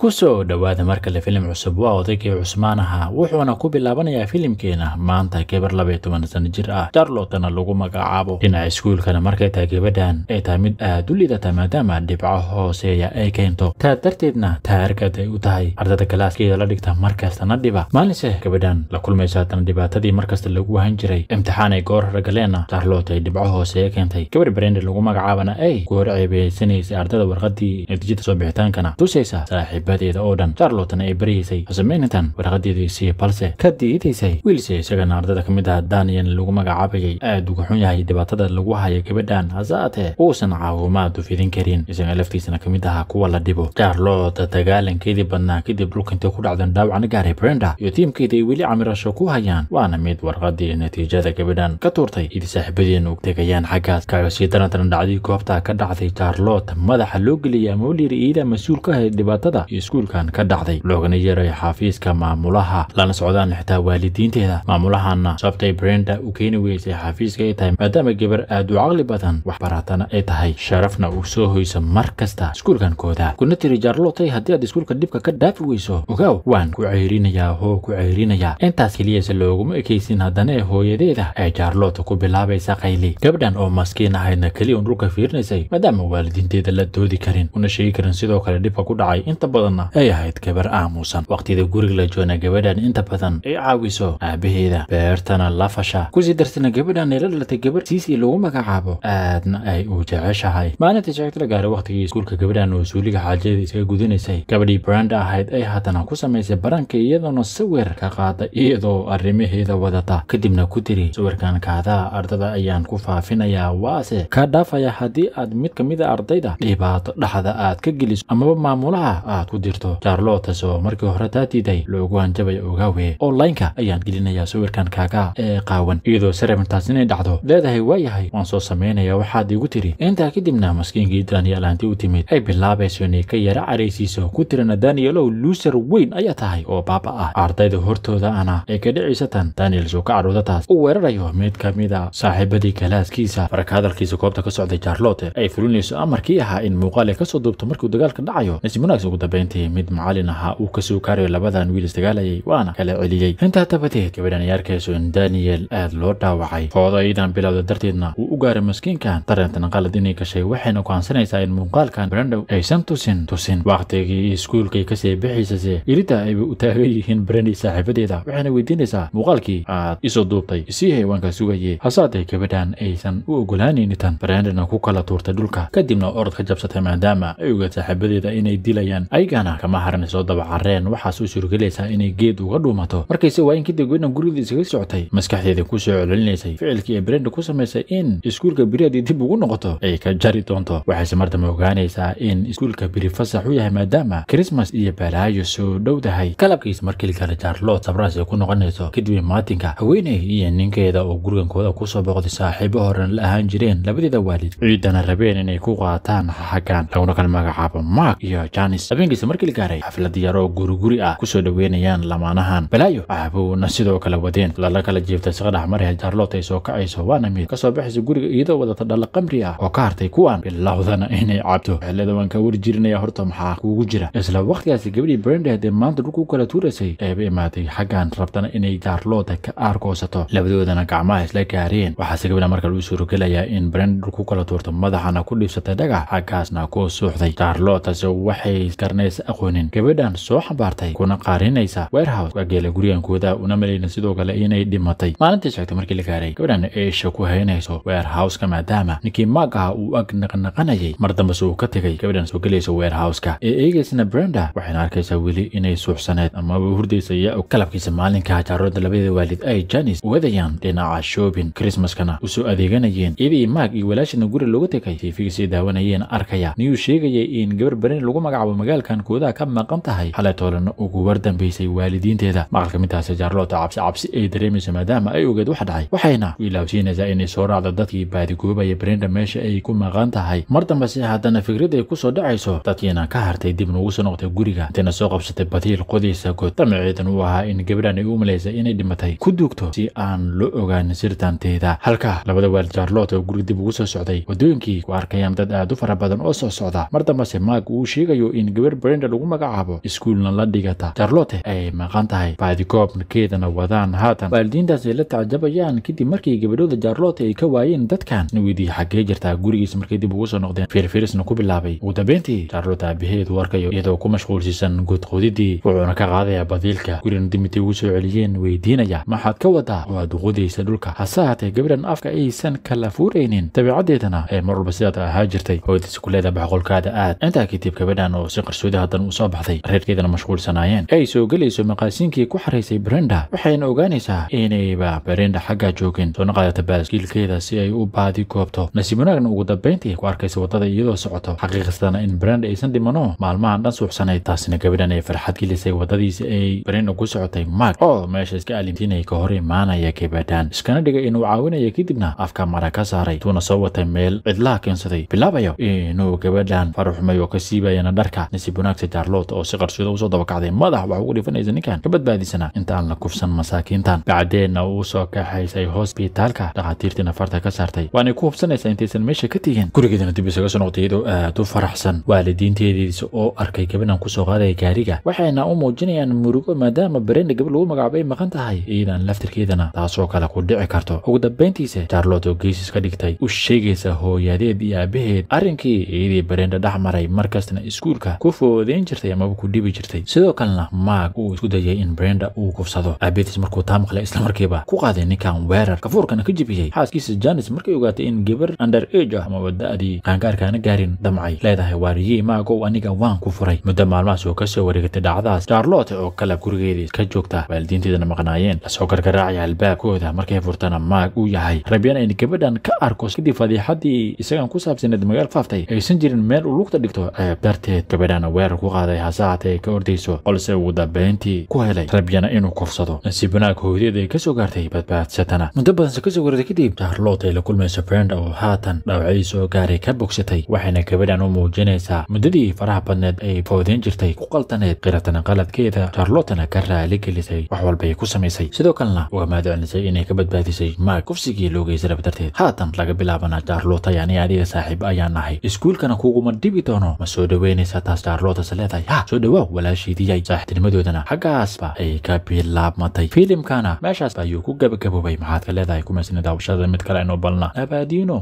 kusoo dhowaada markale filim cusub waa odaygii cusmaan ahaa wuxuuna ku bilaabanayaa filimkeena maanta gabar labaiyo toban san jir ah charlotana lagu magacaabo dhinaca iskuulkana markay tahay gabadhan ay tahay mid aad u liidata maadaama dhibco hooseeya ay keento taa darteedna taarikad ay u tahay ardada galaaskeeda la dhigta markastana dhiba maalinse gabadhan la kulmaysa haddana dhibaatadii markasta lagu wahan jiray imtixaan ay goor rargaleenna charlot ay dhibco hooseeya keentay gabar brende lagu magacaabana ay goor ceebeysanaysa ardada warqadii natiijada soo bixitaankana tusaysa saaxiib badbaadeeda oo dhan charlotana ay baraysay xusamaynatan warqadeedaisii balse ka diidaysay wiilse isagana ardada ka mid ah daniel lagu magacaabayay aad uga xun yahay dhibaatada lagu haya gabadhan hasaatee uusan caawimaad u fidin karin isaga laftiisana ka mid aha kuwa la dhibo charlota dagaalankeedii badnaa kadib dhulkintay ku dhacdan dhaawacna gaaray brenda iyo tiimkeeda ay weli camirasho ku hayaan waana mid warqadii natiijada gabadhan ka tuurtay id saaxiibadiina ug tegayaan xaggaas kagasii darantana dhacdii goobta ka dhacday charlota madaxa loo geliyay ama waliyiri iidaa mas-uul ka ahayd dhibaatada iskuulkan ka dhacday loogana yeeray xaafiiska maamulaha lana socdaan xitaa waalidiinteeda maamulahana sababtay brenda u keeni weysay xaafiiska ay tahay maadaama gebar aad u caqli badan waxbaratana ay tahay sharafna uu soo hoysa mar kasta iskuulkan iskuulkankooda kuna tiri jarlotay haddii aad iskuulka dhibka ka dhaafi weyso ogow waan ku ceyrinayaa hoo ku ceyrinayaa intaas keliyase looguma ekaysin haddana ee hooyadeeda ee jaarloota ku bilaabaysa qayli gabdhan oo maskiin ahaydna keliya un dhulka fiirinaysay maadaama waalidiinteeda la doodi karin una sheegi karin sidoo kale dhibka ku dhacay inta badan badanna ay ahayd gabar aamuusan wakhtida guriga la joona gabadhan inta badan ay caawiso aabaheeda beertana la fasha kusii darsana gabadhan la dhalatay gabar siisii lagu magacaabo aadna ay u jeceshahay maalinta sheegta la gaaray wakhtigii iskuulka gabadhan oo suuliga xaajada iskaga gudanaysay gabadhii branda ahayd ay haddana ku samaysay baranka iyadoona sawir ka qaada iyadoo arrimaheeda wadata kadibna ku tiri sawirkan kaadaha ardada ayaan ku faafinayaa waase ka dhaafaya haddii aad mid ka mid a ah ardayda dhibaato dhaxda aad ka geliso amaba maamulaha aad ku ku dirto charlotes oo markii hore taa diiday loogu hanjabay ogaawe onlineka ayaan gelinayaa sawirkan kaaga ee qaawan iyadoo sarebantaas inay dhacdo leedahay waayahay waan soo samaynayaa waxaad igu tiri intaa kadibna maskiinkii daniel u timid ay bilaabayso inay ka yara caraysiiso ku tirana danielow luuser weyn ayaa tahay oo baaba ah ardayda hortooda ana ee ka dhicaysa tan daniels uu ka cadhoodataas u weerarayo mid ka mid a ah saaxiibadii kalaaskiisa farakahadalkiisa koobta ka socday charlotte ay fulinayso amarkii ahaa in muuqaale ka soo duubto markuu dagaalka dhacayo nasib wanaagsan ugu dambeyn intii mid macalin ahaa uu kasoo kaarayo labadan wiil isdagaalayay waana kala celiyey intaa dabadeed gabadhanyaarkeesu in daniel aad loo dhaawacay iidan bilowda darteedna uu u gaaray maskiinkan tarantana qalad inay gashay waxayna go'aansanaysaa in muuqaalkan brandow aysan tusin tusin wakhtigii iskuulkay kasii bixiysase ilidda ayba u taagan yihiin brandy saaxiibadeeda waxayna weydiinaysaa muuqaalkii aad isoo duubtay isii haywaanka sugayey hasaatee gabadhan aysan u ogolaanayni tan brandana ku kala tuurtay dhulka kadibna orod ka jabsatay maadaama ay ogeed saaxiibadeeda inay dilayaan ay shaygana kama haran soo dabacareen waxaas u suurgelaysaa inay geed uga dhuumato markayse waa in kadib gabadhan gurida iskaga socotay maskaxdeeda kusoo celcelinaysay ficilkii ee brenda ku samaysay in iskuulka beri dib ugu noqoto ay ka jari doonto waxayse mar dambe ogaanaysaa in iskuulka biri fasax u yahay maadaama krismas iyo balaayo soo dhowdahay qalabkiis markii kale jaarlood sabras ay ku noqonayso kadib maatinka haweenay iyo ninkeeda oo gurgankooda kusoo boqday saaxiibo horen la ahaan jireen labadeeda waalid ciidana rabeen inay ku qaataan xagaan laguna kale magacaabo mark iyo janis shacbiisa markii la gaaray xaflad yar guriguri ah kusoo dhoweynayaan lamaanahan balaayo waxbuuna sidoo kale wadeen lala kala jiibtay siqadhax marhe jaarlootay soo kacayso waana mid kasoo baxaysa guriga iyadoo wadata dhalla qamri ah oo ka hartay kuwaan bilowdana inay cabto xillada waan ka wari jirinaya horta maxaa kuugu jira isla waqtigaasi gabadhii brendehde maanta dhulku kala tuuraysay eeba imaatay xaggan rabtana inay jaarloota ka aarkoosato labadoodana gacmaha isla gaareen waxaase gabadha marka lagu suurogelayaa in brend dhulku kala tuurto madaxana ku dhiibsatay dhagax xaggaasna ku suuxday jaarlootase waxay garnay aysan aqoonin gabadhan soo xambaartay kuna qaarinaysa warehouse waa geela gurigaankooda una malayna sidoo kale inay dhimatay maalintii sheegtay markii la gaaray gabadhan eesha ku haynayso warehouseka maadaama ninkii maag aha uu ag naqnaqanayay mar dambe se uu ka tegay gabadhan soo gelaysa warehouseka ee eegaysana brenda waxayna arkaysaa weli inay suuxsaneed amaba hurdaysaya qalabkiisa maalinka jaarooda labada waalid ay janis wadayaan dhinaca shoobin krismaskana usoo adeeganayeen iyadii maag iyo walaashina guri looga tegay tiifigiisay daawanayeen arkaya niyuu sheegaya in gabar beren lagu magacaabo magaalka dhaqankooda ka maqan tahay xalay toolana ugu wardambaysay waalidiinteeda maqalka midtaasi ah jaarloota cabsi cabsi ay dareemaysa maadaama ay ogeed waxa dhacay waxayna ku ilaabsiinaysaa inay soo raacdo dadkii baadigoobaya brenda meesha ay ku maqan tahay mar dambase haddana fikrad ay ku soo dhacayso dadkiina ka hartay dibna ugu soo noqotay guriga intayna soo qabsatay badiil qodaysa good damaceedan uu ahaa in gabadhan ay u malaysa inay dhimatay ku duugto si aan loo ogaanin sirtanteeda halka labada waalid jaarloota oo guriga dib ugu soo socday waddooyinkii ku arkayaan dad aad u fara badan oo soo socda mar dambase maag uu sheegayo in gabar brenda lagu magacaabo iskuulna la dhigata charlotte ayay maqan tahay baadikoobkeedana wadaan haatan waalidiintaas ay la tacjabayaan kadib markii gabadhooda jarlote ay ka waayeen dadkan nuwidii xaggee jirtaa gurigiis markay dib ugu soo noqdeen firfirisna ku bilaabay ugu dambeyntii charlotte aabaheedu arkayo iyadoo ku mashquulsiisan godqodidii wuxuuna ka qaadayaa badiilka gurina dib intay ugu soo celiyeen weydiinaya maxaad ka wadaa oo aad uqodaysa dhulka hase haatee gabadhan afka aysan kala fuuraynin dabeecaddeedana ee mar walba sidaad ahaa jirtay hooyadiis ku leeda boqolkaada aad intaa kadib gabadhan oo si qarsoodi sida haddana u soo baxday reerkeedana mashquulsanaayeen ee ay soo gelayso maqaasiinkii ku xaraysay brenda waxayna ogaanaysaa inayba brenda xaggaa joogin soona qaadata baaskiilkeeda si ay u baadi goobto nasiib wanaagna ugu dambayntii ku arkaysa waddada iyadoo socoto xaqiiqsadana in brenda aysan dhimano maalmahan dhan suuxsanayd taasina gabadhan ee farxad gelisay waddadiisa ay brenda ku socotay mark oo meesha iska alimtiinaya ka hor imaanaya gabadhan iskana dhiga inuu caawinaya kadibna afka mara ka saaray tuuna soo watay meel cidlaha keensaday bilaabayo inuu gabadhan faruxmay oo ka siibayana dharka nasiib wanaagta jaarlood oo si qarsooda usoo dabakacday madax waxa ugu dhifanaysa ninkan ka badbaadisanaa intaan la kufsan masaakiintan bacdeenna uu soo kaxaysay hosbitaalka dhakhaatiirtiina farta ka saartay waanay ku hubsanaysaa intaysan meesha ka tegin gurigeedana dib isaga soo noqday iyadoo aad u faraxsan waalidiinteediisa oo arkay gabadhan kusoo qaadaya gaariga waxayna u muujinayaan murugo maadaama barenda gabadh lagu magacaabay maqan tahay iidan laftirkeedana taasoo kale ku dhici karto ugu dambayntiise jaarlood oo geesis ka dhigtay u sheegaysa hooyadeed iyo aabaheed arrinkii iyadii barenda dhex maray mar markastana iskuulka ku fo odeyn jirtay amaba ku dhibi jirtay sidoo kalena maag uu isku dayay in brenda uu kufsado aabetis markuu taa maqlay islamarkiiba ku qaaday ninkan weerar kafuurkana ka jibiyey xaaskiisa janis markay ogaatay in gabar under age ah amaba da'dii qaangaarkaana gaarin damcay leedahay waariye maagow aniga waan ku furay muddo maalmahaas oo kasoo wareegatay dhacdaas charlotte oo kalab gurigeedii ka joogta waalidiinteedana maqnaayeen lasoo gargaraacaya albaabkooda markay furtana maag uu yahay rabyaan ayna gabadhan ka arko kadib fadiixadii isagan ku saabsaneed magaal faaftay aysan jirin meel uu lugta dhigto ceeb darteed gabadhana weerar ku qaaday hase haatee ay ka ordayso balse ugu dambeyntii ku helay rabyana inuu kufsado nasiib wanaag hooyadii ay ka gaartay badbaadsatana muddo badanse kasoo warada kadib charlot ay la kulmayso brenda oo haatan dhawacii soo gaaray ka bogsatay waxayna gabadhan u muujinaysaa muddadii faraha badneed ay foodeen jirtay ku qaltaneed qiratana qaladkeeda charlotana ka raali gelisay wax walbaay ku samaysay sidoo kalena uga mahadcelisay inay ka badbaadisay maag kufsigii loogeysaraba darteed haatan laga bilaabana charlot ayaan iyo adiga saaxiib ayaan ahay iskuulkana kuguma dhibi doono ma soo dhaweynaysaa taas charlot carruurtaas leedahay ha soo dhawaaw walaashiidiyay saaxiibtinimadoodana xaggaasba eh, ay ka bilaabmatay filimkana meeshaasba ayuu ku gabagaboobay maxaad ka leedahay kumansinadaawashadada mid kale inoo balna nabaadiino